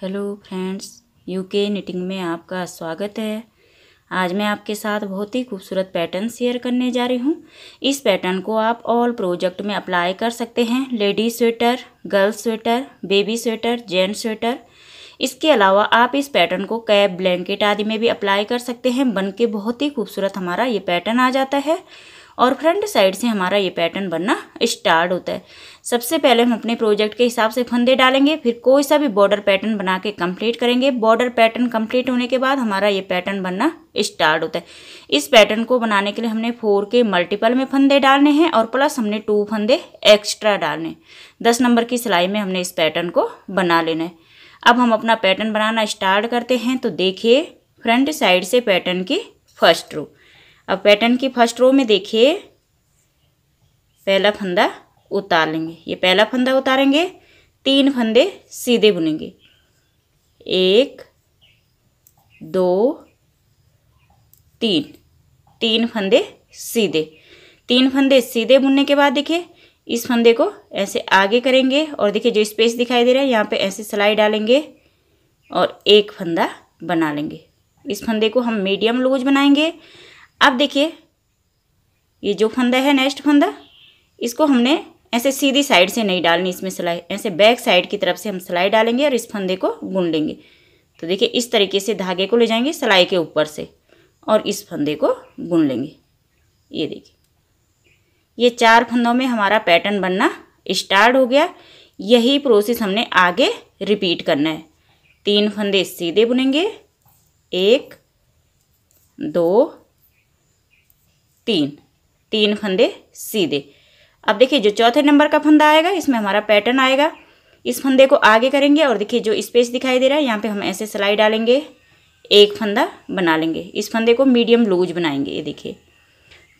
hello friends UK knitting में आपका स्वागत है आज मैं आपके साथ बहुत ही खूबसूरत पैटर्न शेयर करने जा रही हूँ इस पैटर्न को आप ऑल प्रोजेक्ट में अप्लाई कर सकते हैं lady sweater girls sweater baby sweater gents sweater इसके अलावा आप इस पैटर्न को कैप ब्लैंकेट आदि में भी अप्लाई कर सकते हैं बन के बहुत ही खूबसूरत हमारा ये पैटर्न आ जाता है और फ्रंट साइड से हमारा ये पैटर्न बनना स्टार्ट होता है सबसे पहले हम अपने प्रोजेक्ट के हिसाब से फंदे डालेंगे फिर कोई सा भी बॉर्डर पैटर्न बना के कम्प्लीट करेंगे बॉर्डर पैटर्न कम्प्लीट होने के बाद हमारा ये पैटर्न बनना स्टार्ट होता है इस पैटर्न को बनाने के लिए हमने फोर के मल्टीपल में फंदे डालने हैं और प्लस हमने टू फंदे एक्स्ट्रा डालने दस नंबर की सिलाई में हमने इस पैटर्न को बना लेना है अब हम अपना पैटर्न बनाना स्टार्ट करते हैं तो देखिए फ्रंट साइड से पैटर्न की फर्स्ट रूप अब पैटर्न की फर्स्ट रो में देखिए पहला फंदा उतार लेंगे ये पहला फंदा उतारेंगे तीन फंदे सीधे बुनेंगे एक दो तीन तीन फंदे सीधे तीन फंदे सीधे बुनने के बाद देखिए इस फंदे को ऐसे आगे करेंगे और देखिए जो स्पेस दिखाई दे रहा है यहाँ पे ऐसे सिलाई डालेंगे और एक फंदा बना लेंगे इस फंदे को हम मीडियम लूज बनाएंगे अब देखिए ये जो फंदा है नेक्स्ट फंदा इसको हमने ऐसे सीधी साइड से नहीं डालनी इसमें सिलाई ऐसे बैक साइड की तरफ से हम सिलाई डालेंगे और इस फंदे को बुन लेंगे तो देखिए इस तरीके से धागे को ले जाएंगे सिलाई के ऊपर से और इस फंदे को बुन लेंगे ये देखिए ये चार फंदों में हमारा पैटर्न बनना स्टार्ट हो गया यही प्रोसेस हमने आगे रिपीट करना है तीन फंदे सीधे बुनेंगे एक दो तीन तीन फंदे सीधे अब देखिए जो चौथे नंबर का फंदा आएगा इसमें हमारा पैटर्न आएगा इस फंदे को आगे करेंगे और देखिए जो स्पेस दिखाई दे रहा है यहाँ पे हम ऐसे सिलाई डालेंगे एक फंदा बना लेंगे इस फंदे को मीडियम लूज बनाएंगे ये देखिए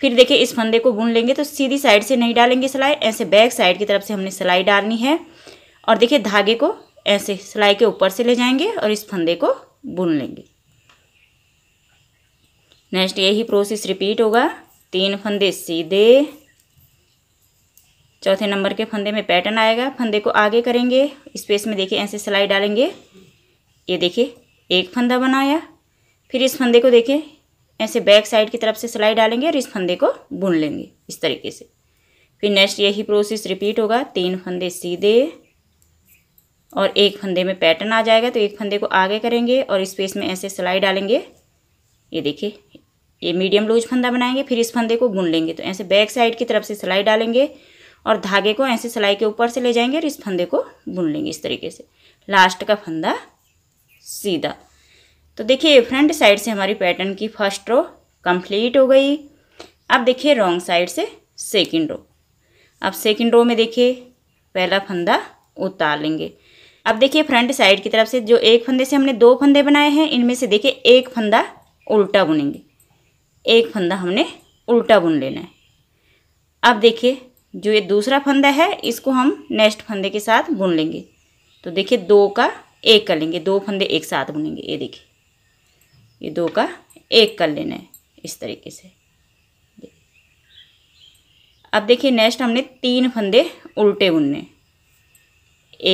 फिर देखिए इस फंदे को बुन लेंगे तो सीधी साइड से नहीं डालेंगे सिलाई ऐसे बैक साइड की तरफ से हमने सिलाई डालनी है और देखिए धागे को ऐसे सिलाई के ऊपर से ले जाएंगे और इस फंदे को बुन लेंगे नेक्स्ट यही प्रोसेस रिपीट होगा तीन फंदे सीधे चौथे नंबर के फंदे में पैटर्न आएगा फंदे को आगे करेंगे स्पेस में देखिए ऐसे सिलाई डालेंगे ये देखिए एक फंदा बनाया फिर इस फंदे को देखिए ऐसे बैक साइड की तरफ से सिलाई डालेंगे और इस फंदे को बुन लेंगे इस तरीके से फिर नेक्स्ट यही प्रोसेस रिपीट होगा तीन फंदे सीधे और एक फंदे में पैटर्न आ जाएगा तो एक फंदे को आगे करेंगे और स्पेस में ऐसे सिलाई डालेंगे ये देखिए ये मीडियम लूज फंदा बनाएंगे फिर इस फंदे को गुन लेंगे तो ऐसे बैक साइड की तरफ से सिलाई डालेंगे और धागे को ऐसे सिलाई के ऊपर से ले जाएंगे और इस फंदे को बुन लेंगे इस तरीके से लास्ट का फंदा सीधा तो देखिए फ्रंट साइड से हमारी पैटर्न की फर्स्ट रो कंप्लीट हो गई अब देखिए रॉन्ग साइड से सेकंड रो अब सेकंड रो में देखिए पहला फंदा उतार लेंगे अब देखिए फ्रंट साइड की तरफ से जो एक फंदे से हमने दो फंदे बनाए हैं इनमें से देखिए एक फंदा उल्टा बुनेंगे एक फंदा हमने उल्टा बुन लेना है अब देखिए जो ये दूसरा फंदा है इसको हम नेक्स्ट फंदे के साथ बुन लेंगे तो देखिए दो का एक कर लेंगे दो फंदे एक साथ बुनेंगे ये देखिए ये दो का एक कर लेना है इस तरीके से अब देखिए नेक्स्ट हमने तीन फंदे उल्टे बुनने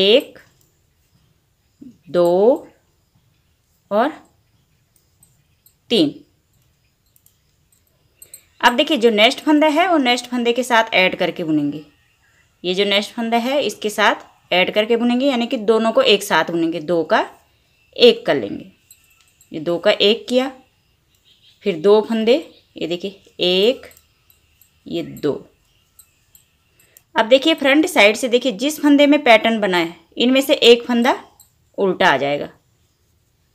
एक दो और तीन अब देखिए जो नेक्स्ट फंदा है वो नेक्स्ट फंदे के साथ ऐड करके बुनेंगे ये जो नेक्स्ट फंदा है इसके साथ ऐड करके बुनेंगे यानी कि दोनों को एक साथ बुनेंगे दो का एक कर लेंगे ये दो का एक किया फिर दो फंदे ये देखिए एक ये दो अब देखिए फ्रंट साइड से देखिए जिस फंदे में पैटर्न बना है इनमें से एक फंदा उल्टा आ जाएगा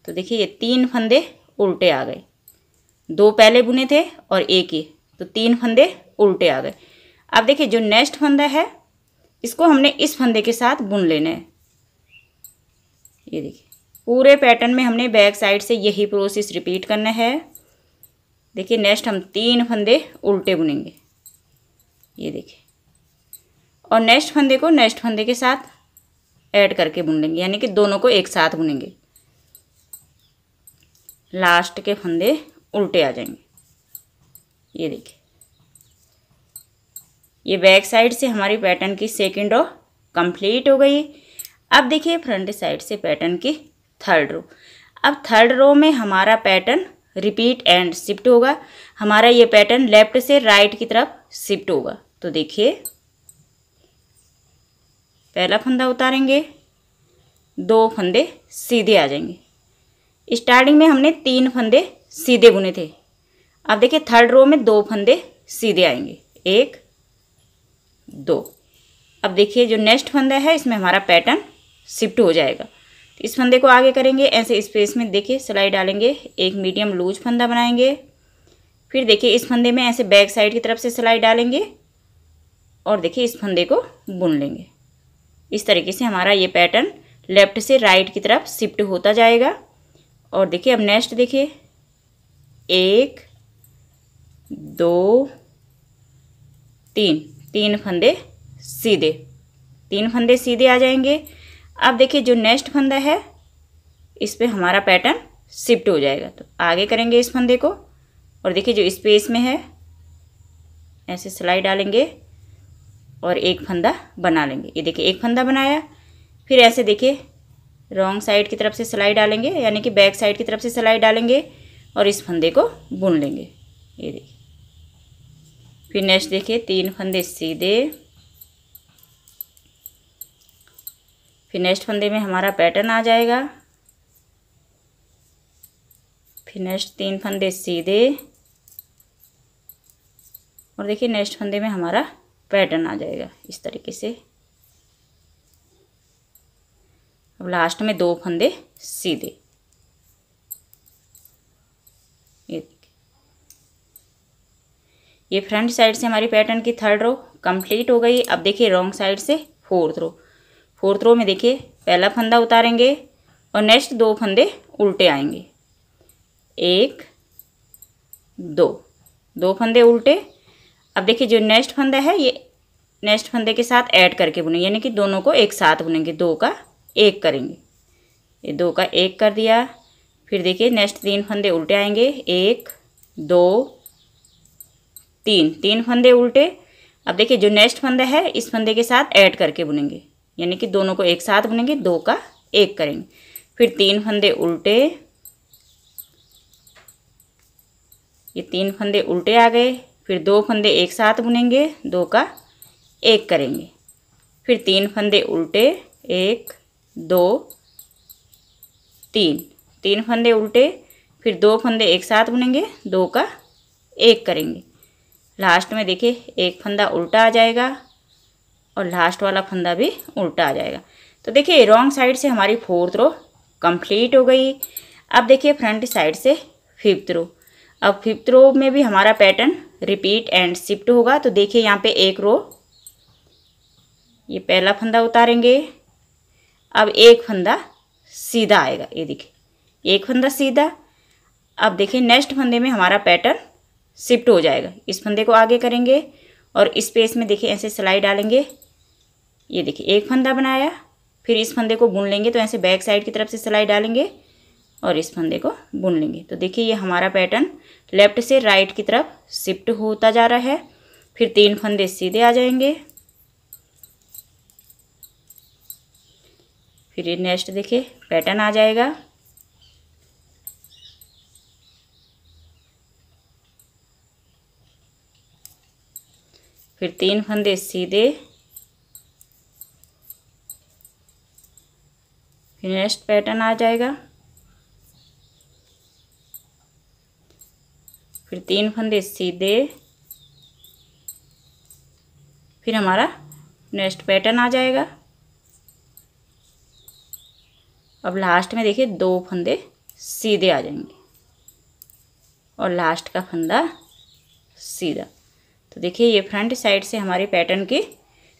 तो देखिए ये तीन फंदे उल्टे आ गए दो पहले बुने थे और एक ही तो तीन फंदे उल्टे आ गए अब देखिए जो नेक्स्ट फंदा है इसको हमने इस फंदे के साथ बुन लेना है ये देखिए पूरे पैटर्न में हमने बैक साइड से यही प्रोसेस रिपीट करना है देखिए नेक्स्ट हम तीन फंदे उल्टे बुनेंगे ये देखिए और नेक्स्ट फंदे को नेक्स्ट फंदे के साथ ऐड करके बुन लेंगे यानी कि दोनों को एक साथ बुनेंगे लास्ट के फंदे उल्टे आ जाएंगे ये देखिए ये बैक साइड से हमारी पैटर्न की सेकेंड रो कंप्लीट हो गई अब देखिए फ्रंट साइड से पैटर्न की थर्ड रो अब थर्ड रो में हमारा पैटर्न रिपीट एंड शिफ्ट होगा हमारा ये पैटर्न लेफ्ट से राइट की तरफ शिफ्ट होगा तो देखिए पहला फंदा उतारेंगे दो फंदे सीधे आ जाएंगे स्टार्टिंग में हमने तीन फंदे सीधे बुने थे अब देखिए थर्ड रो में दो फंदे सीधे आएंगे एक दो अब देखिए जो नेक्स्ट फंदा है इसमें हमारा पैटर्न शिफ्ट हो जाएगा तो इस फंदे को आगे करेंगे ऐसे स्पेस में देखिए सिलाई डालेंगे एक मीडियम लूज फंदा बनाएंगे फिर देखिए इस फंदे में ऐसे बैक साइड की तरफ से सिलाई डालेंगे और देखिए इस फंदे को बुन लेंगे इस तरीके से हमारा ये पैटर्न लेफ्ट से राइट की तरफ शिफ्ट होता जाएगा और देखिए अब नेक्स्ट देखिए एक दो तीन तीन फंदे सीधे तीन फंदे सीधे आ जाएंगे अब देखिए जो नेक्स्ट फंदा है इस पर हमारा पैटर्न शिफ्ट हो जाएगा तो आगे करेंगे इस फंदे को और देखिए जो स्पेस में है ऐसे सिलाई डालेंगे और एक फंदा बना लेंगे ये देखिए एक फंदा बनाया फिर ऐसे देखिए रॉन्ग साइड की तरफ से सिलाई डालेंगे यानी कि बैक साइड की तरफ से सिलाई डालेंगे और इस फंदे को बुन लेंगे ये देखिए फिर नेक्स्ट देखिए तीन फंदे सीधे फिर नेक्स्ट फंदे में हमारा पैटर्न आ जाएगा फिर नेक्स्ट तीन फंदे सीधे और देखिए नेक्स्ट फंदे में हमारा पैटर्न आ जाएगा इस तरीके से अब लास्ट में दो फंदे सीधे ये फ्रंट साइड से हमारी पैटर्न की थर्ड रो कंप्लीट हो गई अब देखिए रॉन्ग साइड से फोर्थ रो फोर्थ रो में देखिए पहला फंदा उतारेंगे और नेक्स्ट दो फंदे उल्टे आएंगे एक दो दो फंदे उल्टे अब देखिए जो नेक्स्ट फंदा है ये नेक्स्ट फंदे के साथ ऐड करके बुनेंगे यानी कि दोनों को एक साथ बुनेंगे दो का एक करेंगे ये दो का एक कर दिया फिर देखिए नेक्स्ट तीन फंदे उल्टे आएंगे एक दो तीन तीन फंदे उल्टे अब देखिए जो नेक्स्ट फंदा है इस फंदे के साथ ऐड करके बुनेंगे यानी कि दोनों को एक साथ बुनेंगे दो का एक करेंगे फिर तीन फंदे उल्टे ये तीन फंदे उल्टे आ गए फिर दो फंदे एक साथ बुनेंगे दो का एक करेंगे फिर तीन फंदे उल्टे एक दो तीन तीन फंदे उल्टे फिर दो फंदे एक साथ बुनेंगे दो का एक करेंगे लास्ट में देखिए एक फंदा उल्टा आ जाएगा और लास्ट वाला फंदा भी उल्टा आ जाएगा तो देखिए रॉन्ग साइड से हमारी फोर्थ रो कंप्लीट हो गई अब देखिए फ्रंट साइड से फिफ्थ रो अब फिफ्थ रो में भी हमारा पैटर्न रिपीट एंड शिफ्ट होगा तो देखिए यहाँ पे एक रो ये पहला फंदा उतारेंगे अब एक फंदा सीधा आएगा ये देखिए एक फंदा सीधा अब देखिए नेक्स्ट फंदे में हमारा पैटर्न शिफ्ट हो जाएगा इस फंदे को आगे करेंगे और स्पेस में देखिए ऐसे सिलाई डालेंगे ये देखिए एक फंदा बनाया फिर इस फंदे को बुन लेंगे तो ऐसे बैक साइड की तरफ से सिलाई डालेंगे और इस फंदे को बुन लेंगे तो देखिए ये हमारा पैटर्न लेफ्ट से राइट की तरफ शिफ्ट होता जा रहा है फिर तीन फंदे सीधे आ जाएंगे फिर ये नेक्स्ट देखिए पैटर्न आ जाएगा फिर तीन फंदे सीधे फिर नेक्स्ट पैटर्न आ जाएगा फिर तीन फंदे सीधे फिर हमारा नेक्स्ट पैटर्न आ जाएगा अब लास्ट में देखिए दो फंदे सीधे आ जाएंगे और लास्ट का फंदा सीधा तो देखिए ये फ्रंट साइड से हमारे पैटर्न की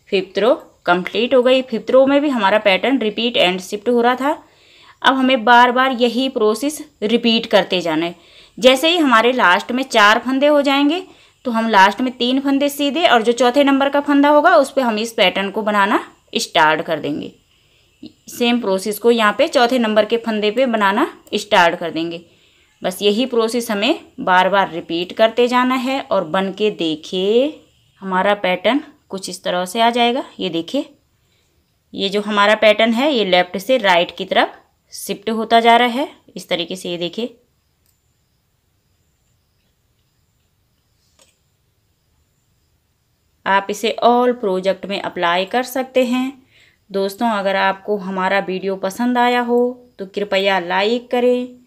फिफ्थ रो कंप्लीट हो गई फिफ्थ रो में भी हमारा पैटर्न रिपीट एंड शिफ्ट हो रहा था अब हमें बार बार यही प्रोसेस रिपीट करते जाना है जैसे ही हमारे लास्ट में चार फंदे हो जाएंगे तो हम लास्ट में तीन फंदे सीधे और जो चौथे नंबर का फंदा होगा उस पर हम इस पैटर्न को बनाना स्टार्ट कर देंगे सेम प्रोसेस को यहाँ पे चौथे नंबर के फंदे पे बनाना स्टार्ट कर देंगे बस यही प्रोसेस हमें बार बार रिपीट करते जाना है और बन के देखिए हमारा पैटर्न कुछ इस तरह से आ जाएगा ये देखिए ये जो हमारा पैटर्न है ये लेफ़्ट से राइट की तरफ शिफ्ट होता जा रहा है इस तरीके से ये देखिए आप इसे ऑल प्रोजेक्ट में अप्लाई कर सकते हैं दोस्तों अगर आपको हमारा वीडियो पसंद आया हो तो कृपया लाइक करें